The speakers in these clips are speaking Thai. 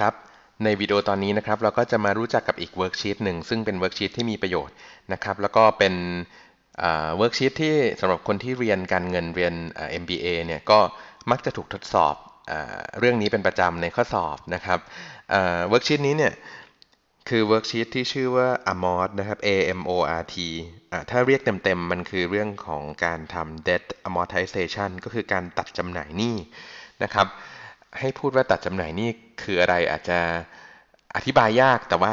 ครับในวิดีโอตอนนี้นะครับเราก็จะมารู้จักกับอีกเวิร์กชีตหนึ่งซึ่งเป็นเวิร์กชีตที่มีประโยชน์นะครับแล้วก็เป็นเวิร์กชีตที่สำหรับคนที่เรียนการเงินเรียน MBA เนี่ยก็มักจะถูกทดสอบอเรื่องนี้เป็นประจำในข้อสอบนะครับเวิร์กชีตนี้เนี่ยคือเวิร์กชีตที่ชื่อว่า AMORT นะครับ A M O R T ถ้าเรียกเต็มๆมันคือเรื่องของการทำ debt amortization ก็คือการตัดจำหน่ายหนี้นะครับให้พูดว่าตัดจำหน่ายนี่คืออะไรอาจจะอธิบายยากแต่ว่า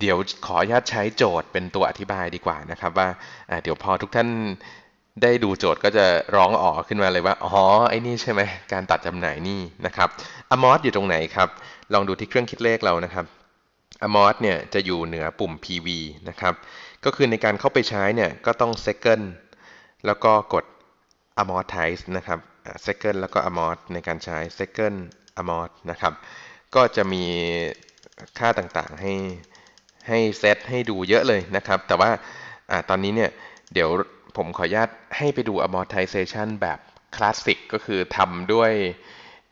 เดี๋ยวขออนุญาตใช้โจทย์เป็นตัวอธิบายดีกว่านะครับ ว่าเดี๋ยวพอทุกท่านได้ดูโจทย์ก็จะร้องอ๋อขึ้นมาเลยว่าอ๋อไอ้นี่ใช่ไหมการตัดจำหน่ายนี่นะครับอมอสอยู่ตรงไหนครับลองดูที่เครื่องคิดเลขเรานะครับอมอสเนี่ยจะอยู่เหนือปุ่ม PV นะครับ ก็คือในการเข้าไปใช้เนี่ยก็ต้อง second แล้วก็กด amortize นะครับเซคเกิลแล้วก็อมอสในการใช้เซคเกิลอมอสนะครับ ก็จะมีค่าต่างๆให้ให้เซตให้ดูเยอะเลยนะครับ แต่ว่าอตอนนี้เนี่ย เดี๋ยวผมขออนุญาตให้ไปดู amortization แบบคลาสสิกก็คือทำด้วย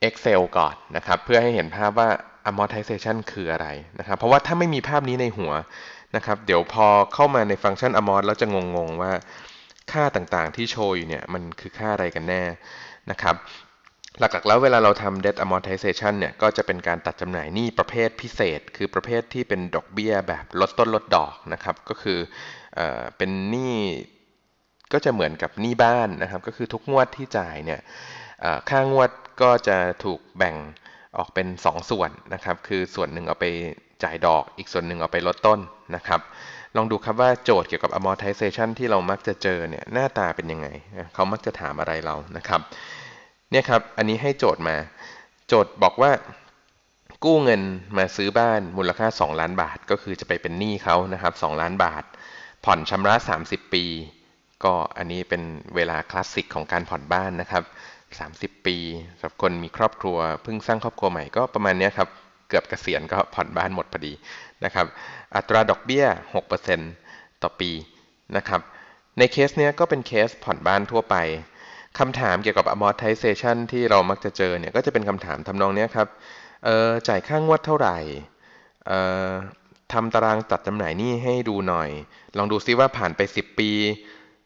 Excel ก่อนนะครับ เพื่อให้เห็นภาพว่า amortization คืออะไรนะครับ เพราะว่าถ้าไม่มีภาพนี้ในหัวนะครับ เดี๋ยวพอเข้ามาในฟังก์ชัน amort แล้วจะงง ๆว่าค่าต่างๆที่โชว์อยู่เนี่ยมันคือค่าอะไรกันแน่นะครับหลัก ๆ แล้วเวลาเราทำ debt amortization เนี่ยก็จะเป็นการตัดจำหน่ายหนี้ประเภทพิเศษ คือประเภทที่เป็นดอกเบี้ยแบบลดต้นลดดอกนะครับก็คือเอเป็นหนี้ก็จะเหมือนกับหนี้บ้านนะครับก็คือทุกงวดที่จ่ายเนี่ยค่างวดก็จะถูกแบ่งออกเป็น 2 ส่วนนะครับ คือส่วนหนึ่งเอาไปจ่ายดอก อีกส่วนหนึ่งเอาไปลดต้นนะครับลองดูครับว่าโจทย์เกี่ยวกับ amortization ที่เรามักจะเจอเนี่ยหน้าตาเป็นยังไง เขามักจะถามอะไรเรานะครับ เนี่ยครับอันนี้ให้โจทย์มา โจทย์บอกว่ากู้เงินมาซื้อบ้านมูลค่า 2 ล้านบาท ก็คือจะไปเป็นหนี้เขานะครับ2ล้านบาท ผ่อนชำระ 30 ปี ก็อันนี้เป็นเวลาคลาสสิกของการผ่อนบ้านนะครับ30 ปีสำหรับคนมีครอบครัวเพิ่งสร้างครอบครัวใหม่ก็ประมาณนี้ครับเกือบเกษียณก็ผ่อนบ้านหมดพอดีนะครับอัตราดอกเบี้ย 6%ต่อปีนะครับในเคสเนี้ยก็เป็นเคสผ่อนบ้านทั่วไปคำถามเกี่ยวกับ amortization ที่เรามักจะเจอเนี่ยก็จะเป็นคำถามทำนองนี้ครับเออจ่ายค่างวดเท่าไหร่เออทำตารางตัดจำหน่ายหนี้ให้ดูหน่อย ลองดูซิว่าผ่านไป 10 ปี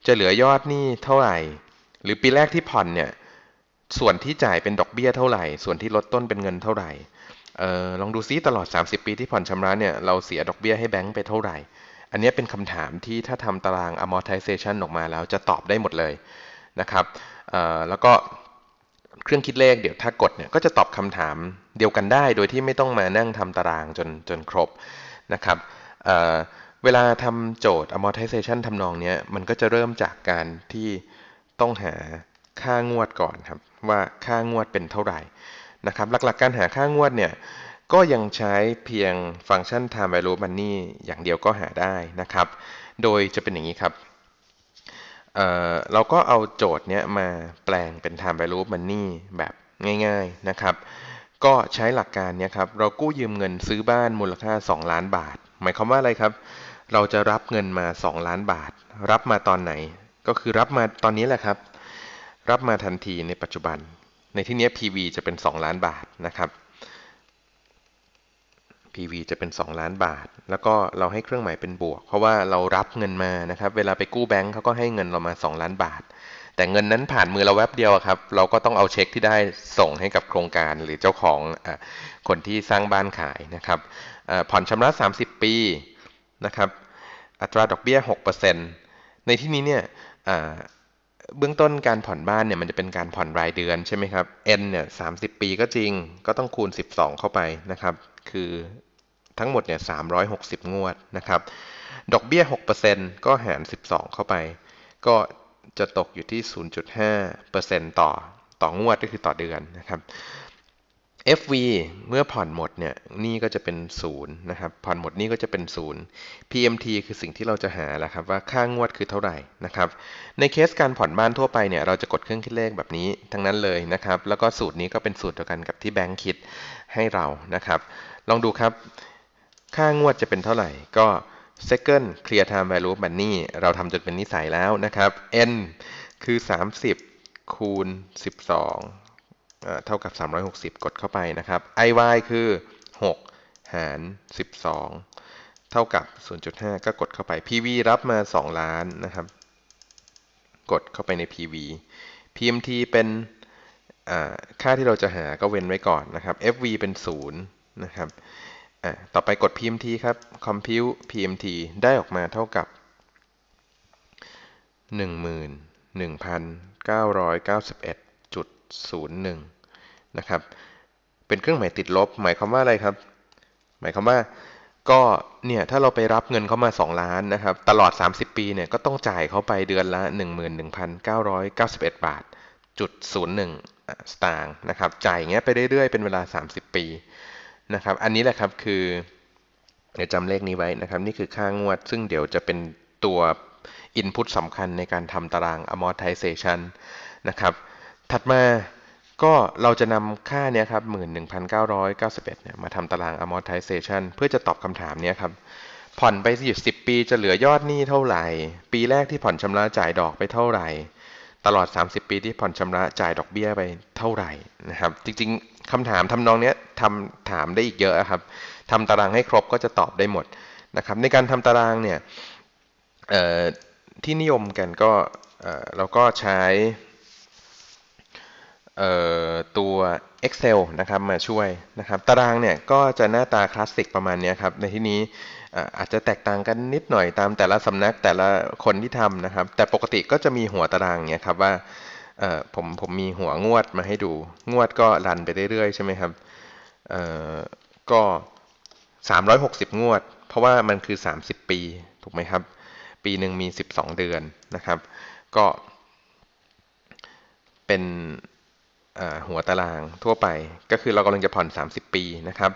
จะเหลือยอดหนี้เท่าไหร่ หรือปีแรกที่ผ่อนเนี่ย ส่วนที่จ่ายเป็นดอกเบี้ยเท่าไหร่ส่วนที่ลดต้นเป็นเงินเท่าไหร่ออลองดูซิตลอด 30 ปีที่ผ่อนชำระเนี่ยเราเสียดอกเบี้ยให้แบงก์ไปเท่าไหร่ อันนี้เป็นคำถามที่ถ้าทำตาราง amortization ออกมาแล้วจะตอบได้หมดเลยนะครับแล้วก็เครื่องคิดเลข เดี๋ยวถ้ากดเนี่ยก็จะตอบคำถามเดียวกันได้โดยที่ไม่ต้องมานั่งทำตารางจนจนครบนะครับเเวลาทำโจทย์ amortization ทำนองนี้มันก็จะเริ่มจากการที่ต้องหาค่างวดก่อนครับว่าค่างวดเป็นเท่าไหร่นะครับ หลักๆ การหาค่างวดเนี่ย ก็ยังใช้เพียงฟังก์ชัน time value money อย่างเดียวก็หาได้นะครับ โดยจะเป็นอย่างนี้ครับเเราก็เอาโจทย์เนี้ยมาแปลงเป็น time value money แบบง่ายๆ นะครับ ก็ใช้หลักการเนี้ยครับ เรากู้ยืมเงินซื้อบ้านมูลค่า 2 ล้านบาท หมายความว่าอะไรครับ เราจะรับเงินมา 2 ล้านบาท รับมาตอนไหน ก็คือรับมาตอนนี้แหละครับ รับมาทันทีในปัจจุบันในที่นี้ PV จะเป็น 2 ล้านบาทนะครับ PV จะเป็น 2 ล้านบาท แล้วก็เราให้เครื่องหมายเป็นบวก เพราะว่าเรารับเงินมานะครับเวลาไปกู้แบงค์เขาก็ให้เงินเรามา2 ล้านบาท แต่เงินนั้นผ่านมือเราแวบเดียวครับเราก็ต้องเอาเช็คที่ได้ส่งให้กับโครงการ หรือเจ้าของอคนที่สร้างบ้านขายนะครับผ่อนชำระ 30 ปีนะครับ อัตราดอกเบี้ย6%ในที่นี้เนี่ยเบื้องต้นการผ่อนบ้านเนี่ยมันจะเป็นการผ่อนรายเดือนใช่ไหมครับ n เนี่ยสาปีก็จริง ก็ต้องคูณ 12 เข้าไปนะครับ คือทั้งหมดเนี่ยสามงวดนะครับ ดอกเบี้ย 6%ก็หาร 12 เข้าไป ก็จะตกอยู่ที่ 0.5%ต่อต่องวดก็คือต่อเดือนนะครับ FV เมื่อผ่อนหมดเนี่ย นี่ก็จะเป็น0นะครับ ผ่อนหมดนี่ก็จะเป็น 0 PMT คือสิ่งที่เราจะหาแล้วครับว่าค่างวดคือเท่าไหร่นะครับ ในเคสการผ่อนบ้านทั่วไปเนี่ยเราจะกดเครื่องคิดเลขแบบนี้ทั้งนั้นเลยนะครับ แล้วก็สูตรนี้ก็เป็นสูตรเดียวกันกับที่แบงค์คิดให้เรานะครับ ลองดูครับค่างวดจะเป็นเท่าไหร่ ก็ second clear time value money เราทำจนเป็นนิสัยแล้วนะครับ n คือ 30คูณ12เท่ากับ 360 กดเข้าไปนะครับ iy คือ 6 หาร 12 เท่ากับ 0.5 ก็กดเข้าไป pv รับมา 2 ล้านนะครับ กดเข้าไปใน pv pmt เป็นค่าที่เราจะหาก็เว้นไว้ก่อนนะครับ fv เป็น 0 นะครับต่อไปกด pmt ครับ compute pmt ได้ออกมาเท่ากับ 11,991 0.01นะครับ เป็นเครื่องหมายติดลบ หมายความว่าอะไรครับ หมายความว่าก็เนี่ยถ้าเราไปรับเงินเขามา 2 ล้านนะครับ ตลอด 30 ปีเนี่ยก็ต้องจ่ายเขาไปเดือนละ11,991 บาทจุด01สตางค์นะครับจ่ายเงี้ยไปเรื่อย ๆ เป็นเวลา 30 ปีนะครับ อันนี้แหละครับคือ เดี๋ยวจำเลขนี้ไว้นะครับ นี่คือค่างวดซึ่งเดี๋ยวจะเป็นตัวอินพุตสำคัญในการทำตาราง amortization นะครับถัดมาก็เราจะนำค่าเนี้ยครับ 11,991เนี่ยมาทำตาราง amortization เพื่อจะตอบคำถามเนี้ยครับ ผ่อนไปสิบปีจะเหลือยอดหนี้เท่าไหร่ปีแรกที่ผ่อนชำระจ่ายดอกไปเท่าไหร่ ตลอด 30 ปีที่ผ่อนชำระจ่ายดอกเบี้ยไปเท่าไหร่นะครับจริงๆคำถามทำนองเนี้ยทำถามได้อีกเยอะครับทำตารางให้ครบก็จะตอบได้หมดนะครับในการทำตารางเนี่ยที่นิยมกันก็เราก็ใช้ตัว Excel นะครับ มาช่วยนะครับ ตารางเนี่ย ก็จะหน้าตาคลาสสิกประมาณนี้ครับ ในที่นี้อาจจะแตกต่างกันนิดหน่อย ตามแต่ละสำนักแต่ละคนที่ทำนะครับ แต่ปกติก็จะมีหัวตารางเนี่ยครับ ว่าผมผมมีหัวงวดมาให้ดูงวดก็รันไปเรื่อยๆใช่ไหมครับก็ 360 งวด เพราะว่ามันคือ 30 ปี ถูกไหมครับ ปีหนึ่งมี 12 เดือนนะครับ ก็เป็นหัวตารางทั่วไปก็คือเรากำลังจะผ่อน 30 ปีนะครับ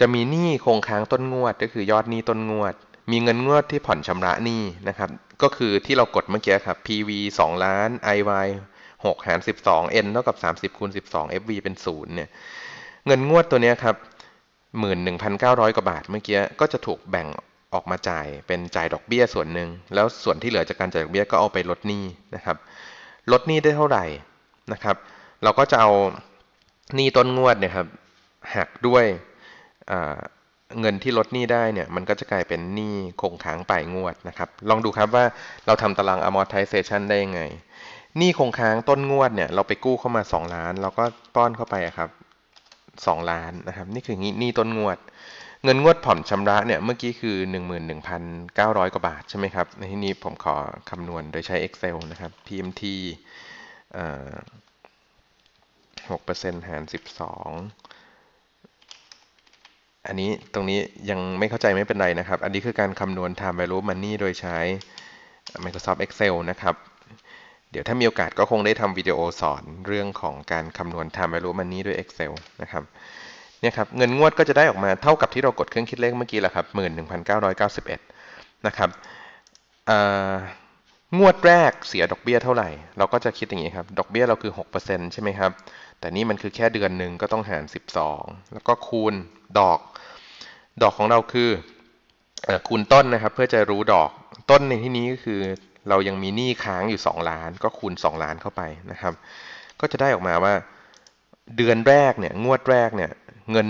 จะมีหนี้คงค้างต้นงวดก็คือยอดหนี้ต้นงวด มีเงินงวดที่ผ่อนชำระหนี้นะครับ ก็คือที่เรากดเมื่อกี้ครับ PV 2 ล้าน IY 6หาร12 N เท่ากับ 30คูณ12 FV เป็น0เนี่ยเงินงวดตัวนี้ครับ 11,900กว่าบาทเมื่อกี้ก็จะถูกแบ่งออกมาจ่าย เป็นจ่ายดอกเบี้ยส่วนหนึ่งแล้วส่วนที่เหลือจากการจ่ายดอกเบี้ยก็เอาไปลดหนี้นะครับ ลดหนี้ได้เท่าไหร่นะครับเราก็จะเอาหนี้ต้นงวดเนี่ยครับ หักด้วยเงินที่ลดหนี้ได้เนี่ย มันก็จะกลายเป็นหนี้คงค้างปลายงวดนะครับ ลองดูครับว่าเราทำตาราง amortization ได้ยังไง หนี้คงค้างต้นงวดเนี่ยเราไปกู้เข้ามา 2 ล้าน เราก็ป้อนเข้าไปครับ 2 ล้านนะครับ นี่คือหนี้ต้นงวด เงินงวดผ่อนชำระเนี่ยเมื่อกี้คือ 11,900กว่าบาทใช่ไหมครับ ในที่นี้ผมขอคำนวณโดยใช้ Excel นะครับ PMT อ่หกเปอร์เซ็นต์หารสิบสองอันนี้ตรงนี้ยังไม่เข้าใจไม่เป็นไรนะครับ อันนี้คือการคำนวณ time value money โดยใช้ Microsoft Excel นะครับ เดี๋ยวถ้ามีโอกาสก็คงได้ทำวิดีโอสอนเรื่องของการคำนวณ time value money ด้วย Excel นะครับ เนี่ยครับ เงินงวดก็จะได้ออกมาเท่ากับที่เรากดเครื่องคิดเลขเมื่อกี้แหละครับ11,991 นะครับ งวดแรกเสียดอกเบี้ยเท่าไหร่เราก็จะคิดอย่างนี้ครับ ดอกเบี้ยเราคือ 6%ใช่ไหมครับแต่นี่มันคือแค่เดือนหนึ่งก็ต้องหาร 12 แล้วก็คูณดอก ดอกของเราคืออคูณต้นนะครับ เพื่อจะรู้ดอกต้นในที่นี้ก็คือ เรายังมีหนี้ค้างอยู่ 2 ล้านก็คูณ 2 ล้านเข้าไปนะครับ ก็จะได้ออกมาว่าเดือนแรกเนี่ยงวดแรกเนี่ยเงิน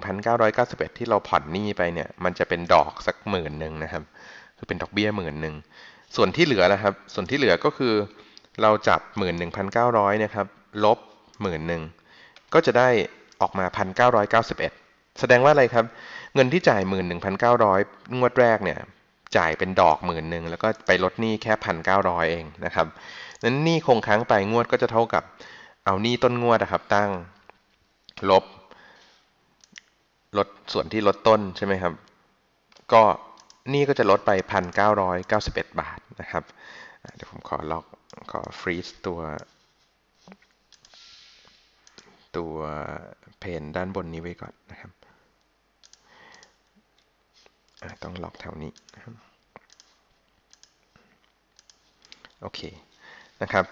11,991ที่เราผ่อนหนี้ไปเนี่ย มันจะเป็นดอกสักหมื่นหนึ่งนะครับคือเป็นดอกเบี้ยหมื่นหนึ่งส่วนที่เหลือนะครับส่วนที่เหลือก็คือเราจับ11,900นะครับลบหมื่นหนึ่งก็จะได้ออกมา 1,991 แสดงว่าอะไรครับ เงินที่จ่าย 11,900 งวดแรกเนี่ย จ่ายเป็นดอกหมื่นหนึ่งแล้วก็ไปลดหนี้แค่ 1,900 เองนะครับ นั้นหนี้คงค้างไปงวดก็จะเท่ากับเอาหนี้ต้นงวดนะครับตั้ง ลบ ลดส่วนที่ลดต้นใช่ไหมครับ ก็หนี้ก็จะลดไป 1,991 บาทนะครับ เดี๋ยวผมขอล็อก ขอฟรีซตัวตัวเพนด้านบนนี้ไว้ก่อนนะครับ ต้องล็อกแถวนี้นะครับโอเค นะครับ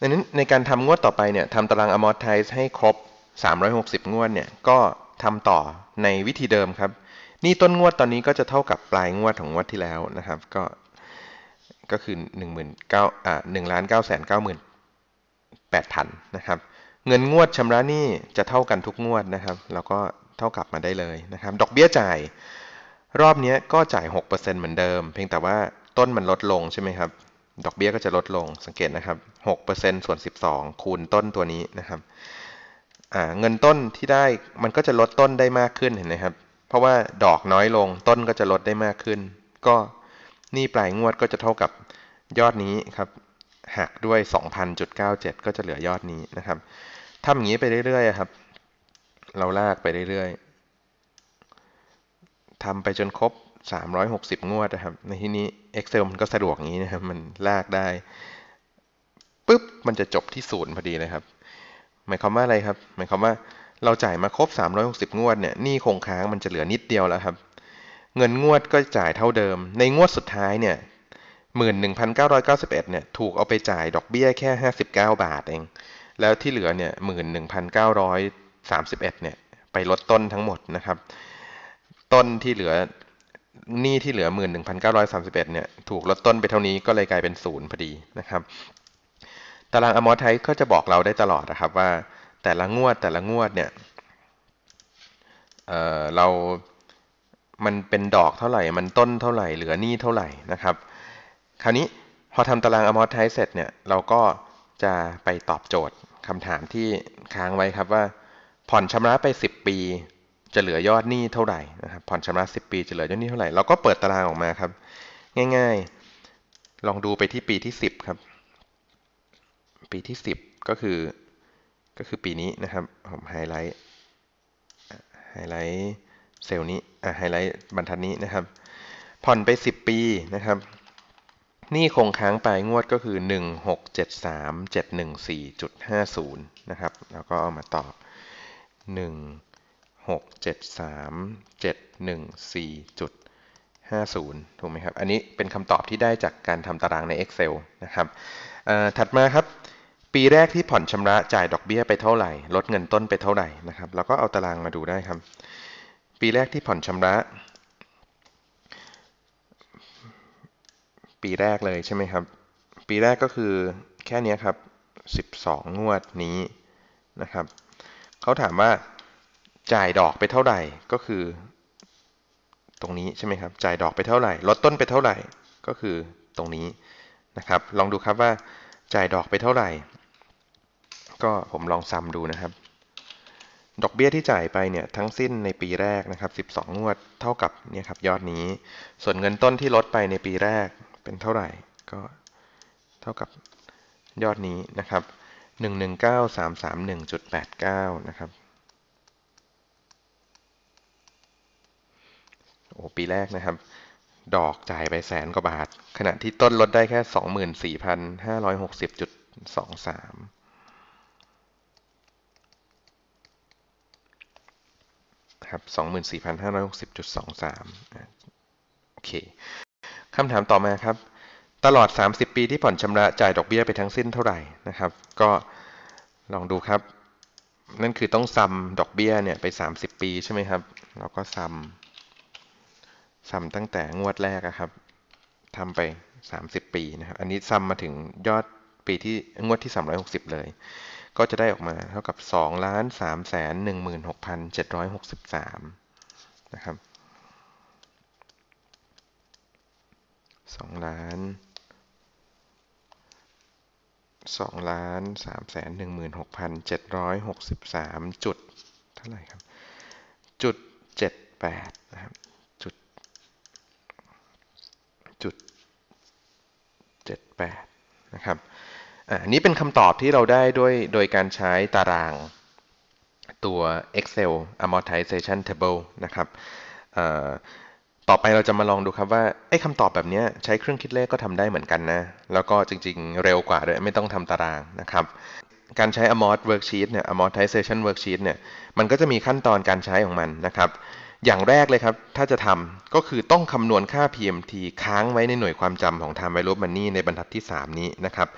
ดังนั้นในการทำงวดต่อไปเนี่ย ทำตาราง amortize ให้ครบ 360 งวดเนี่ย ก็ทำต่อในวิธีเดิมครับ นี่ต้นงวดตอนนี้ก็จะเท่ากับปลายงวดของงวดที่แล้วนะครับ ก็ ก็คือ 1 9 1 9 9ป8 0 0 0นะครับเงินงวดชำระหนี้ จะเท่ากันทุกงวดนะครับ แล้วก็เท่ากับมาได้เลยนะครับ ดอกเบี้ยจ่าย รอบนี้ก็จ่าย 6%เหมือนเดิม เพียงแต่ว่าต้นมันลดลงใช่ไหมครับ ดอกเบี้ยก็จะลดลง สังเกตนะครับ6%ส่วน12คูณต้นตัวนี้นะครับเงินต้นที่ได้มันก็จะลดต้นได้มากขึ้นเห็นไหมครับ เพราะว่าดอกน้อยลงต้นก็จะลดได้มากขึ้น ก็นี่ปลายงวดก็จะเท่ากับยอดนี้ครับหักด้วย 2,000.97 ก็จะเหลือยอดนี้นะครับทำอย่างนี้ไปเรื่อยๆครับ เราลากไปเรื่อยๆทำไปจนครบ 360 งวดนะครับ ในที่นี้ Excel มันก็สะดวกอย่างนี้นะครับ มันลากได้ปุ๊บ มันจะจบที่ศูนย์พอดีเลยครับ หมายความว่าอะไรครับ หมายความว่าเราจ่ายมาครบ 360 งวดเนี่ยหนี้คงค้างมันจะเหลือนิดเดียวแล้วครับ เงินงวดก็จ่ายเท่าเดิม ในงวดสุดท้ายเนี่ย 11,991 เนี่ย ถูกเอาไปจ่ายดอกเบี้ยแค่ 59 บาทเองแล้วที่เหลือเนี่ยหมื่นหนึ่งพันเก้าร้อยสามสิบเอ็ดเนี่ยไปลดต้นทั้งหมดนะครับ ต้นที่เหลือหนี้ที่เหลือหมื่นหนึ่งพันเก้าร้อยสามสิบเอ็ดเนี่ยถูกลดต้นไปเท่านี้ก็เลยกลายเป็นศูนย์พอดีนะครับ ตารางอมอไทก็จะบอกเราได้ตลอดนะครับ ว่าแต่ละงวดแต่ละงวดเนี่ยเเรา มันเป็นดอกเท่าไหร่ มันต้นเท่าไหร่เหลือหนี้เท่าไหร่นะครับ คราวนี้พอทำตารางอมอไทเสร็จเนี่ยเราก็จะไปตอบโจทย์คำถามที่ค้างไว้ครับว่า ผ่อนชำระไป 10 ปี จะเหลือยอดหนี้เท่าไหร่นะครับผ่อนชำระ 10 ปี จะเหลือยอดหนี้เท่าไหร่เราก็เปิดตารางออกมาครับ ง่ายๆ ลองดูไปที่ปีที่ 10 ครับ ปีที่ 10 ก็คือ ก็คือปีนี้นะครับผมไฮไลท์ไฮไลท์เซลล์นี้ไฮไลท์บรรทัดนี้นะครับ ผ่อนไป 10 ปีนะครับนี่คงค้างปลายงวดก็คือ 1673714.50 นะครับ แล้วก็เอามาตอบ 1673714.50 ถูกไหมครับ อันนี้เป็นคำตอบที่ได้จากการทำตารางใน Excel นะครับ ถัดมาครับ ปีแรกที่ผ่อนชำระจ่ายดอกเบี้ยไปเท่าไหร่ ลดเงินต้นไปเท่าไหร่นะครับ แล้วก็เอาตารางมาดูได้ครับ ปีแรกที่ผ่อนชำระปีแรกเลยใช่ไหมครับ ปีแรกก็คือแค่นี้ครับ 12 งวดนี้นะครับเขาถามว่าจ่ายดอกไปเท่าไหร่ ก็คือตรงนี้ใช่ไหมครับ จ่ายดอกไปเท่าไหร่ ลดต้นไปเท่าไหร่ ก็คือตรงนี้นะครับ ลองดูครับว่าจ่ายดอกไปเท่าไหร่ ก็ผมลองซ้ำดูนะครับ ดอกเบี้ยที่จ่ายไปเนี่ยทั้งสิ้นในปีแรกนะครับ 12 งวดเท่ากับเนี่ยครับยอดนี้ ส่วนเงินต้นที่ลดไปในปีแรกเป็นเท่าไหร่ก็เท่ากับยอดนี้นะครับ 119331.89 นะครับ โอ้ ปีแรกนะครับ ดอกจ่ายไปแสนกว่าบาท ขณะที่ต้นลดได้แค่ 24,560.23 ครับ 24,560.23โอเคคำถามต่อมาครับ ตลอด 30 ปีที่ผ่อนชำระจ่ายดอกเบี้ยไปทั้งสิ้นเท่าไหร่นะครับ ก็ลองดูครับ นั่นคือต้องซ้ำดอกเบี้ยเนี่ยไป 30 ปีใช่ไหมครับ เราก็ซ้ำซ้ำตั้งแต่งวดแรกครับทำไป 30 ปีนะครับ อันนี้ซ้ำมาถึงยอดปีที่งวดที่ 360 เลย ก็จะได้ออกมาเท่ากับ 2 3 1 6 7 6 3 นะครับสองล้านสองล้านสามแสนหนึ่งหมื่นหกพันเจ็ดร้อยหกสิบสามจุดเท่าไหร่ครับจุดเจ็ดแปดนะครับจุดจุดเจ็ดแปดนะครับอันนี้เป็นคำตอบที่เราได้ด้วยโดยการใช้ตารางตัว Excel Amortization Table นะครับต่อไปเราจะมาลองดูครับว่าไอ้คำตอบแบบนี้ใช้เครื่องคิดเลขก็ทำได้เหมือนกันนะ แล้วก็จริงๆเร็วกว่าด้วยไม่ต้องทำตารางนะครับ การใช้ amort worksheet เนี่ย amortization worksheet เนี่ยมันก็จะมีขั้นตอนการใช้ของมันนะครับ อย่างแรกเลยครับถ้าจะทำก็คือต้องคำนวณค่า PMT ค้างไว้ในหน่วยความจำของ time value money ในบรรทัดที่ 3 นี้นะครับ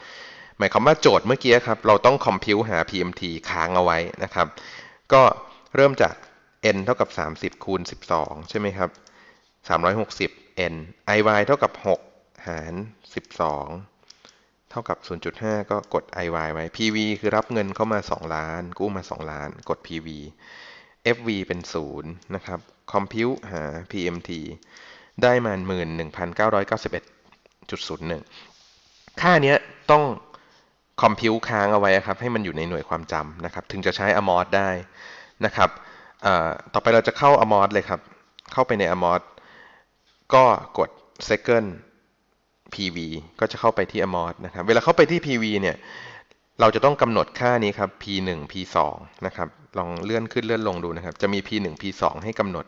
หมายความว่าโจทย์เมื่อกี้ครับเราต้องคอมพิวหา PMT ค้างเอาไว้นะครับ ก็เริ่มจาก n เท่ากับ30คูณ12 ใช่ไหมครับ360 n iy เท่ากับ6หาร12 เท่ากับ 0.5 ก็กด iy ไว้ pv คือรับเงินเข้ามา 2 ล้าน กู้มา 2 ล้าน กด pv fv เป็น0นะครับคอมพิวหา pmt ได้มา11,991.01 ค่าเนี้ยต้องคอมพิวค้างเอาไว้ครับให้มันอยู่ในหน่วยความจำนะครับถึงจะใช้อมอสได้นะครับต่อไปเราจะเข้าอมอสเลยครับ เข้าไปในอมอสก็กด second pv ก็จะเข้าไปที่ amort นะครับ เวลาเข้าไปที่ pv เนี่ย เราจะต้องกำหนดค่านี้ครับ p1 p2 นะครับ ลองเลื่อนขึ้นเลื่อนลงดูนะครับ จะมี p1 p2 ให้กำหนด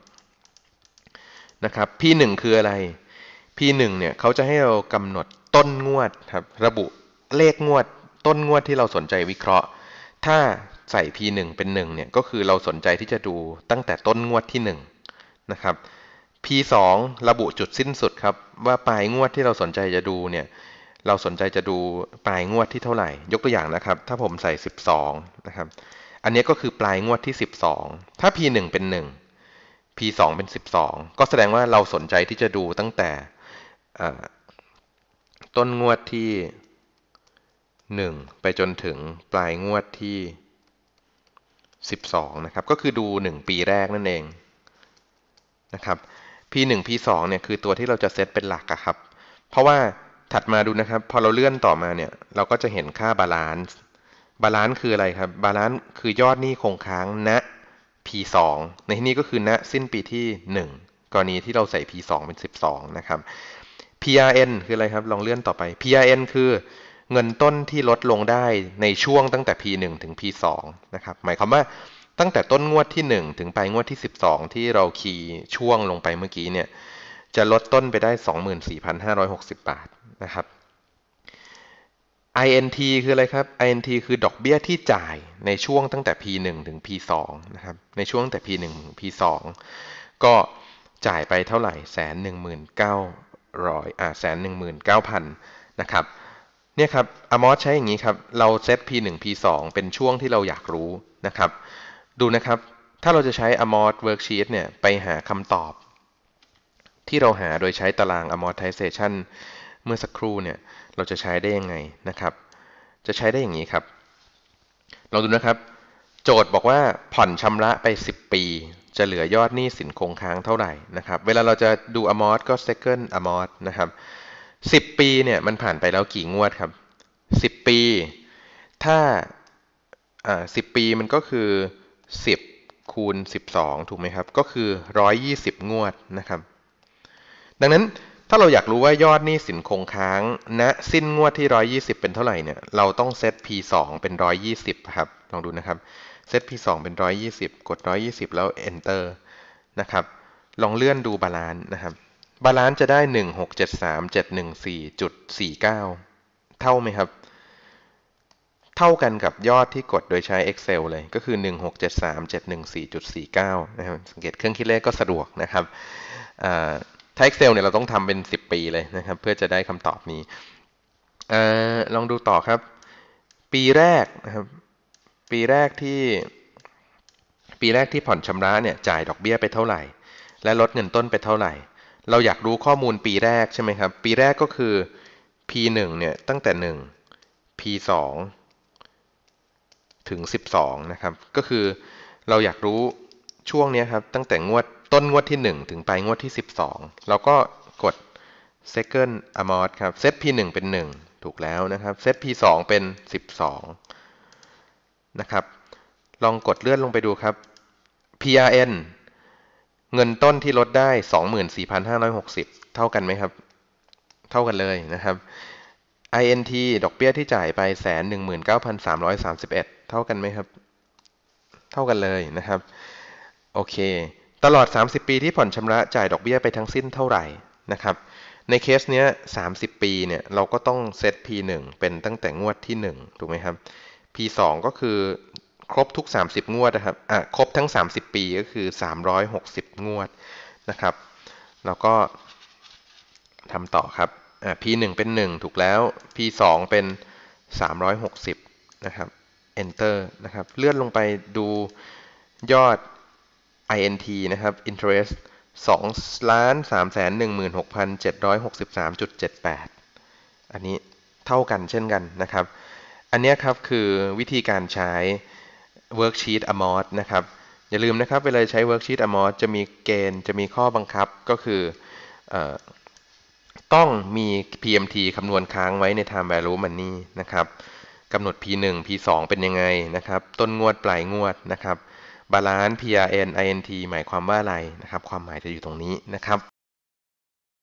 นะครับ p1 คืออะไร p1 เนี่ยเขาจะให้เรากำหนดต้นงวดครับ ระบุเลขงวด ต้นงวดที่เราสนใจวิเคราะห์ ถ้าใส่ p1 เป็น 1 เนี่ยก็คือเราสนใจที่จะดูตั้งแต่ต้นงวดที่1นะครับ P2 ระบุจุดสิ้นสุดครับว่าปลายงวดที่เราสนใจจะดูเนี่ย เราสนใจจะดูปลายงวดที่เท่าไหร่ ยกตัวอย่างนะครับ ถ้าผมใส่ 12 นะครับ อันนี้ก็คือปลายงวดที่ 12 ถ้า P1 เป็น 1 P2 เป็น 12 ก็แสดงว่าเราสนใจที่จะดูตั้งแต่ ต้นงวดที่ 1 ไปจนถึงปลายงวดที่ 12 นะครับ ก็คือดู 1 ปีแรกนั่นเองนะครับ P1 P2 เนี่ยคือตัวที่เราจะเซตเป็นหลักอะครับ เพราะว่าถัดมาดูนะครับพอเราเลื่อนต่อมาเนี่ย เราก็จะเห็นค่าบาลานซ์ บาลานซ์คืออะไรครับ บาลานซ์คือยอดหนี้คงค้างณ P2 ในที่นี้ก็คือณสิ้นปีที่ 1 กรณีที่เราใส่ P2 เป็น12นะครับ PRN คืออะไรครับลองเลื่อนต่อไป PRN คือเงินต้นที่ลดลงได้ในช่วงตั้งแต่ P1 ถึง P2 นะครับหมายความว่าตั้งแต่ต้นงวดที่ 1 ถึงปงไปงวดที่ 12 ที่เราคีย์ช่วงลงไปเมื่อกี้เนี่ย จะลดต้นไปได้ 24,560บาทนะครับ INT คืออะไรครับ INT คือดอกเบี้ยที่จ่ายในช่วงตั้งแต่ P1 ถึง P2 นะครับในช่วงตั้งแต่ P1 ถึง P2 ก็จ่ายไปเท่าไหร่แสนหนึ่งหมื่นเก้าร้อยอ่าแสนหนึ่งหมื่นเก้าพันนะครับเนี่ยครับอมอสใช้อย่างนี้ครับ เราเซต P1 P2 เป็นช่วงที่เราอยากรู้นะครับดูนะครับ ถ้าเราจะใช้ amort worksheet เนี่ย ไปหาคำตอบ ที่เราหาโดยใช้ตาราง amortization เมื่อสักครู่เนี่ย เราจะใช้ได้ยังไงนะครับ จะใช้ได้อย่างนี้ครับลองดูนะครับ โจทย์บอกว่าผ่อนชำระไป 10 ปี จะเหลือยอดหนี้สินคงค้างเท่าไหร่นะครับ เวลาเราจะดู amort ก็ second amort นะครับ 10 ปีเนี่ย มันผ่านไปแล้วกี่งวดครับ 10 ปี ถ้าอ่า10 ปีมันก็คือ10คูณ 12 ถูกไหมครับก็คือ 120 งวดนะครับ ดังนั้นถ้าเราอยากรู้ว่ายอดหนี้สินคงค้างณนะสิ้นงวดที่ 120 เป็นเท่าไหร่เนี่ย เราต้องเซต p 2เป็น 120 ครับ ลองดูนะครับเซต p 2เป็น 120 กด 120 แล้ว enter นะครับ ลองเลื่อนดูบาลานซ์นะครับบาลานซ์จะได้ 1673714.49 เท่าไหมครับเท่ากันกับยอดที่กดโดยใช้ Excel เลยก็คือ 1673714.49นะครับสังเกตเครื่องคิดเลขก็สะดวกนะครับถ้า Excel เนี่ยเราต้องทำเป็น 10 ปีเลยนะครับ เพื่อจะได้คำตอบนี้อลองดูต่อครับ ปีแรกนะครับปีแรกที่ปีแรกที่ผ่อนชำระเนี่ย จ่ายดอกเบี้ยไปเท่าไหร่และลดเงินต้นไปเท่าไหร่ เราอยากรู้ข้อมูลปีแรกใช่ไหมครับ ปีแรกก็คือ P1 เนี่ยตั้งแต่1 P2 ถึง 12 นะครับ ก็คือเราอยากรู้ช่วงนี้ครับตั้งแต่งวดต้นงวดที่ 1 ถึงปลายงวดที่ 12 เราก็กด second amount ครับเซต p 1เป็น 1 ถูกแล้วนะครับเซต p 2เป็น 12 นะครับ ลองกดเลื่อนลงไปดูครับ prn เงินต้นที่ลดได้ 24,560 เท่ากันไหมครับ เท่ากันเลยนะครับ INT ดอกเบี้ยที่จ่ายไปแสนหนึ่งหมื่นเก้าพันสามร้อยสามสิบเอ็ดเท่ากันไหมครับ เท่ากันเลยนะครับ โอเค ตลอด 30 ปีที่ผ่อนชำระจ่ายดอกเบี้ยไปทั้งสิ้นเท่าไหร่นะครับ ในเคสเนี้ย 30 ปีเนี่ยเราก็ต้องเซต P1 เป็นตั้งแต่งวดที่1ถูกไหมครับ P2 ก็คือ ครบทุก 30งวดนะครับ อ่ะ ครบทั้ง 30 ปีก็คือ 360 งวดนะครับแล้วก็ทำต่อครับ p 1เป็น 1 ถูกแล้ว p 2เป็น 360 นะครับ enter นะครับ เลื่อนลงไปดูยอด int นะครับ interest 2ล้าน3 16,763.78 อันนี้เท่ากันเช่นกันนะครับ อันนี้ครับคือวิธีการใช้ worksheet amort นะครับ อย่าลืมนะครับเวลาใช้ worksheet amort จะมีเกณฑ์ จะมีข้อบังคับก็คืออต้องมี PMT คำนวณค้างไว้ใน time value money นะครับ กำหนด P1 P2 เป็นยังไงนะครับ ต้นงวดปลายงวดนะครับ บาลานซ์ PRN INT หมายความว่าอะไรนะครับ ความหมายจะอยู่ตรงนี้นะครับ